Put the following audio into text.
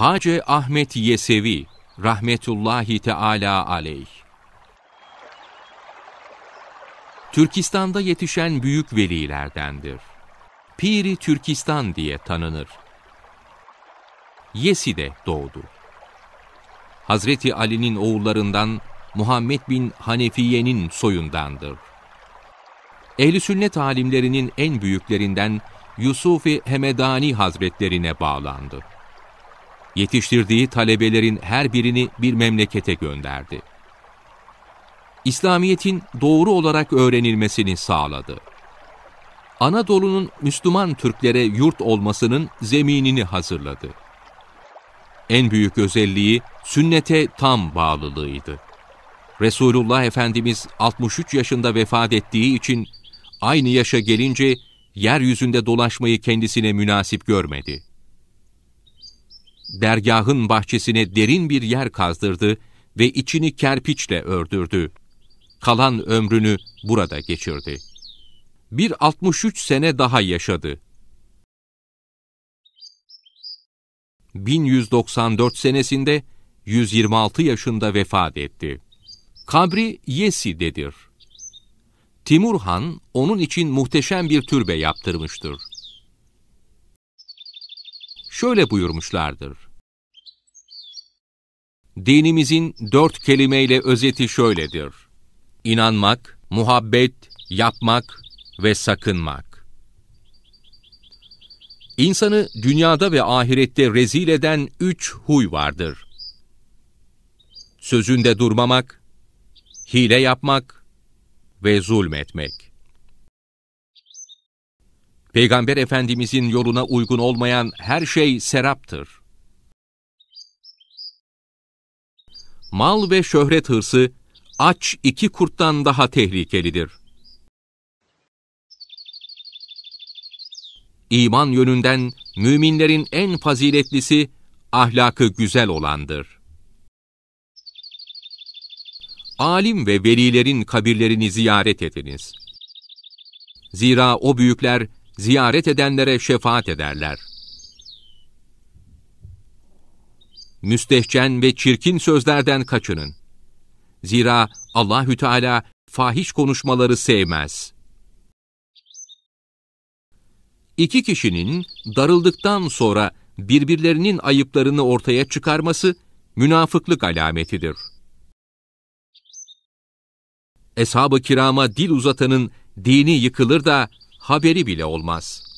Hacı Ahmet Yesevi rahmetullahi teala aleyh. Türkistan'da yetişen büyük velilerdendir. Piri Türkistan diye tanınır. Yesi'de doğdu. Hazreti Ali'nin oğullarından Muhammed bin Hanefiye'nin soyundandır. Ehli sünnet alimlerinin en büyüklerinden Yusuf-i Hemedani Hazretlerine bağlandı. Yetiştirdiği talebelerin her birini bir memlekete gönderdi. İslamiyet'in doğru olarak öğrenilmesini sağladı. Anadolu'nun Müslüman Türklere yurt olmasının zeminini hazırladı. En büyük özelliği sünnete tam bağlılığıydı. Resulullah Efendimiz 63 yaşında vefat ettiği için aynı yaşa gelince yeryüzünde dolaşmayı kendisine münasip görmedi dergahın bahçesine derin bir yer kazdırdı ve içini kerpiçle ördürdü. Kalan ömrünü burada geçirdi. Bir 63 sene daha yaşadı. 1194 senesinde 126 yaşında vefat etti. Kabri Yesi'dedir. Timur Han onun için muhteşem bir türbe yaptırmıştır şöyle buyurmuşlardır. Dinimizin dört kelimeyle özeti şöyledir. İnanmak, muhabbet, yapmak ve sakınmak. İnsanı dünyada ve ahirette rezil eden üç huy vardır. Sözünde durmamak, hile yapmak ve zulmetmek. Peygamber Efendimizin yoluna uygun olmayan her şey seraptır. Mal ve şöhret hırsı, aç iki kurttan daha tehlikelidir. İman yönünden müminlerin en faziletlisi, ahlakı güzel olandır. Alim ve velilerin kabirlerini ziyaret ediniz. Zira o büyükler, ziyaret edenlere şefaat ederler. Müstehcen ve çirkin sözlerden kaçının. Zira Allahü Teala fahiş konuşmaları sevmez. İki kişinin darıldıktan sonra birbirlerinin ayıplarını ortaya çıkarması münafıklık alametidir. Eshab-ı kirama dil uzatanın dini yıkılır da haberi bile olmaz.''